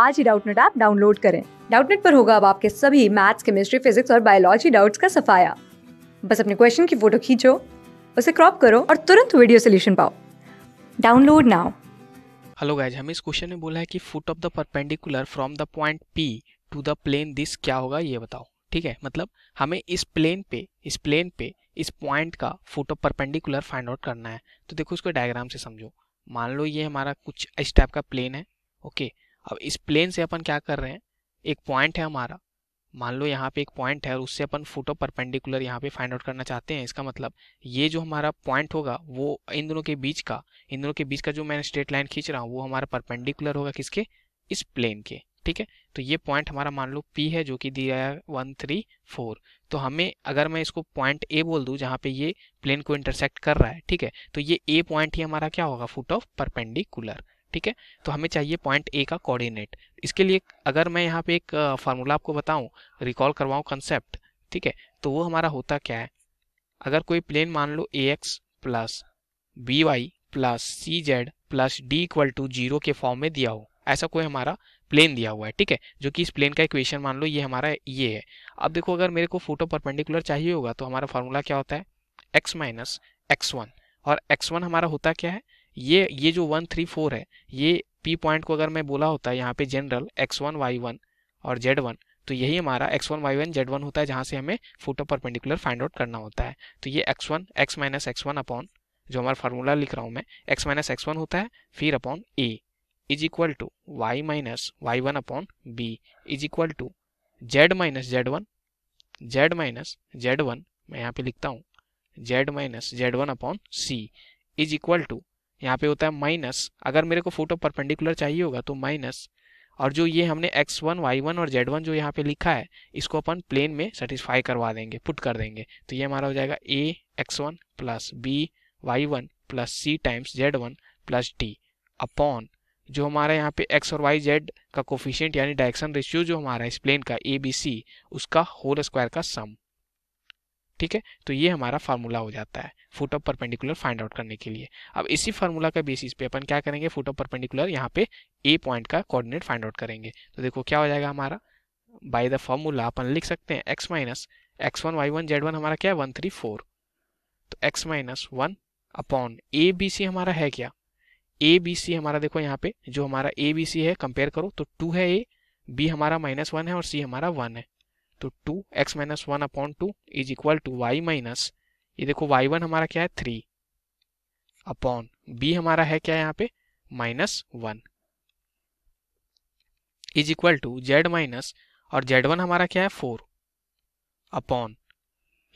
आज ही Doubtnut app download करें डाउटनेट पर होगा अब आपके सभी मैथ्स केमिस्ट्री फिजिक्स और बायोलॉजी डाउट्स का सफाया बस अपने क्वेश्चन की फोटो खींचो उसे क्रॉप करो और तुरंत वीडियो सोल्यूशन पाओ डाउनलोड नाउ हेलो गाइज हमें इस क्वेश्चन में बोला है कि foot of the perpendicular from the point P to the plane this क्या होगा ये बताओ ठीक है मतलब हमें इस प्लेन पे इस प्लेन पे इस पॉइंट का foot of perpendicular find out करना है तो देखो इसको डायग्राम से समझो मान लो ये हमारा कुछ इस टाइप का प्लेन है ओके okay? अब इस प्लेन से अपन क्या कर रहे हैं एक पॉइंट है हमारा मान लो यहाँ पे एक पॉइंट है और उससे अपन फोटो परपेंडिकुलर यहाँ पे फाइंड आउट करना चाहते हैं इसका मतलब ये जो हमारा पॉइंट होगा वो इन दोनों के बीच का इन दोनों के बीच का जो मैं स्ट्रेट लाइन खींच रहा हूँ वो हमारा परपेंडिकुलर होगा किसके इस प्लेन के ठीक है तो ये पॉइंट हमारा मान लो पी है जो कि दिया है वन थ्री फोर तो हमें अगर मैं इसको पॉइंट ए बोल दूँ जहाँ पे ये प्लेन को इंटरसेक्ट कर रहा है ठीक है तो ये ए पॉइंट ही हमारा क्या होगा फुट ऑफ परपेंडिकुलर ठीक है तो हमें चाहिए पॉइंट ए का कोऑर्डिनेट इसके लिए अगर मैं यहाँ पे एक फार्मूला आपको बताऊँ रिकॉल करवाऊँ कंसेप्ट ठीक है तो वो हमारा होता क्या है अगर कोई प्लेन मान लो A X plus B Y plus C Z plus D equal to zero के फॉर्म में दिया हो ऐसा कोई हमारा प्लेन दिया हुआ है ठीक है जो कि इस प्लेन का इक्वेशन मान लो ये हमारा ये है अब देखो अगर मेरे को फोटो परपेंडिकुलर चाहिए होगा तो हमारा फार्मूला क्या होता है एक्स माइनस एक्स वन और एक्स वन हमारा होता क्या है ये ये जो वन थ्री फोर है ये पी पॉइंट को अगर मैं बोला होता है यहाँ पे general X one Y one और जेड वन तो यही हमारा X one Y one Z one होता है जहाँ से हमें foot of perpendicular find out करना होता है तो ये X one X minus X one upon जो हमारा फार्मूला लिख रहा हूँ मैं एक्स माइनस एक्स वन होता है फिर upon A is equal to Y minus Y one upon B is equal to Z minus Z one Z minus Z one मैं यहाँ पे लिखता हूँ Z minus Z one upon C is equal to यहाँ पे होता है minus अगर मेरे को फोटो परपेंडिकुलर चाहिए होगा तो माइनस और जो ये हमने एक्स वन वाई वन और जेड वन जो यहाँ पे लिखा है इसको अपन प्लेन में सेटिस्फाई करवा देंगे पुट कर देंगे तो ये हमारा हो जाएगा A X one plus B Y one plus C times Z one plus D upon जो हमारा यहाँ पे एक्स और वाई जेड का कोफिशियंट यानी डायरेक्शन रेशियो जो हमारा है इस प्लेन का ए बी सी उसका होल स्क्वायर का सम ठीक है तो ये हमारा फार्मूला हो जाता है foot of perpendicular find out करने के लिए अब इसी फार्मूला का बेसिस पे अपन क्या करेंगे फुट ऑफ परपेंडिकुलर यहाँ पे ए पॉइंट का कोऑर्डिनेट फाइंड आउट करेंगे तो देखो क्या हो जाएगा हमारा बाय द फार्मूला अपन लिख सकते हैं X minus X one Y one Z one हमारा क्या है वन थ्री फोर तो X minus one upon A B C हमारा है क्या ए बी सी हमारा देखो यहाँ पे जो हमारा ए बी सी है कंपेयर करो तो टू है ए बी हमारा माइनस वन है और सी हमारा वन है तो two X minus one upon two is equal to Y minus ये देखो वाई वन हमारा क्या है थ्री अपॉन बी हमारा है क्या यहाँ पे minus one is equal to Z minus और जेड वन हमारा क्या है फोर अपॉन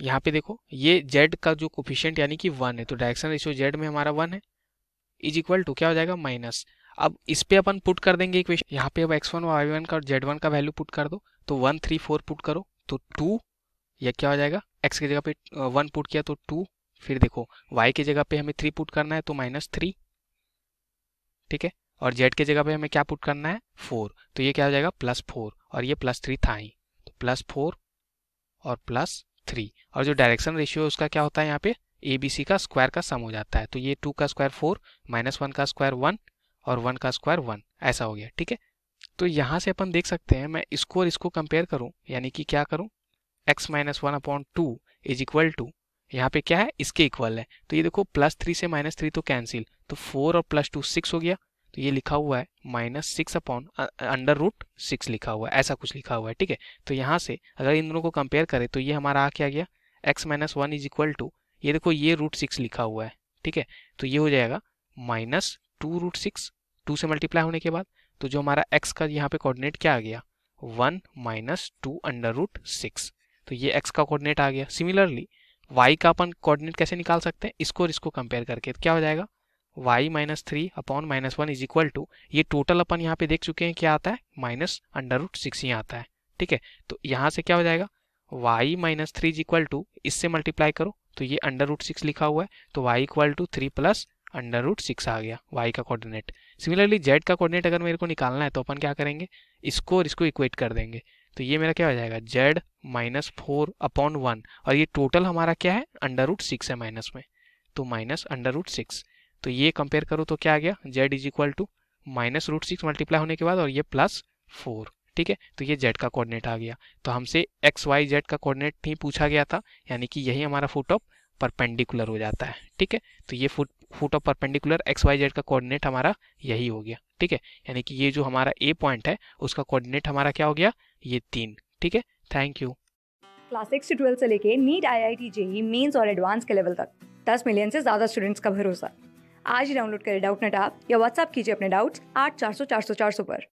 यहाँ पे देखो ये जेड का जो कोफिशियंट यानी कि वन है तो डायरेक्शन रेशियो जेड में हमारा वन है इज इक्वल टू क्या हो जाएगा माइनस अब इस पे अपन पुट कर देंगे इक्वेशन यहाँ पे अब x1 वाई वन का और वन का वैल्यू पुट कर दो तो वन थ्री फोर पुट करो तो टू या क्या हो जाएगा x की जगह पे वन पुट किया तो टू फिर देखो y की जगह पे हमें थ्री पुट करना है तो माइनस थ्री ठीक है और z की जगह पे हमें क्या पुट करना है फोर तो ये क्या हो जाएगा प्लस फोर और ये प्लस थ्री था ही तो प्लस फोर और प्लस थ्री और जो डायरेक्शन रेशियो है उसका क्या होता है यहाँ पे ए बी सी का स्क्वायर का सम हो जाता है तो ये टू का स्क्वायर फोर माइनस वन का स्क्वायर वन और वन का स्क्वायर वन ऐसा हो गया ठीक है तो यहाँ से अपन देख सकते हैं मैं इसको और इसको कंपेयर करूँ यानी कि क्या करूँ X minus one upon two is equal to यहाँ पे क्या है इसके इक्वल है तो ये देखो प्लस थ्री से माइनस थ्री तो कैंसिल तो फोर और प्लस टू सिक्स हो गया तो ये लिखा हुआ है minus six upon under root six लिखा हुआ है ऐसा कुछ लिखा हुआ है ठीक है तो यहाँ से अगर इन दोनों को कंपेयर करें तो ये हमारा आ क्या गया X minus one is equal to ये देखो ये रूट सिक्स लिखा हुआ है ठीक है तो ये हो जाएगा minus two root six two से मल्टीप्लाई होने के बाद तो जो हमारा एक्स का यहाँ पे कोऑर्डिनेट क्या आ गया one minus two under root six तो ये एक्स का कोऑर्डिनेट आ गया सिमिलरली वाई का अपन कोऑर्डिनेट कैसे निकाल सकते हैं इसको और इसको कंपेयर करके तो क्या हो जाएगा Y minus three upon minus one is equal to ये टोटल अपन यहाँ पे देख चुके हैं क्या आता है माइनस अंडर रूट सिक्स ही आता है ठीक है तो यहाँ से क्या हो जाएगा Y minus three is equal to इससे मल्टीप्लाई करो तो ये अंडर रूट सिक्स लिखा हुआ है तो Y equal to three plus under root six आ गया वाई का कोऑर्डिनेट सिमिलरली जेड का कोऑर्डिनेट अगर मेरे को निकालना है तो अपन क्या करेंगे इसको और इसको इक्वेट कर देंगे तो ये मेरा क्या हो जाएगा Z minus four upon one और ये टोटल हमारा क्या है अंडर रूट सिक्स है माइनस में तो माइनस अंडर रूट सिक्स तो ये कंपेयर करो तो क्या आ गया Z is equal to minus root six multiply होने के बाद और ये प्लस फोर ठीक है तो ये जेड का कोऑर्डिनेट आ गया तो हमसे एक्स वाई जेड का कोऑर्डिनेट ही पूछा गया था यानी कि यही हमारा फुट ऑफ परपेंडिकुलर हो जाता है ठीक है तो ये foot foot of perpendicular X Y Z का कोऑर्डिनेट हमारा यही हो गया ठीक है यानी कि ये जो हमारा ए पॉइंट है उसका कोऑर्डिनेट हमारा क्या हो गया ये तीन ठीक है थैंक यू क्लास सिक्स से ट्वेल्थ से लेके NEET I I T JEE Mains और एडवांस के लेवल तक दस मिलियन से ज़्यादा स्टूडेंट्स का भरोसा आज ही डाउनलोड करें डाउट नेट आप या व्हाट्सअप कीजिए अपने डाउट्स आठ चार सौ चार सौ चार सौ पर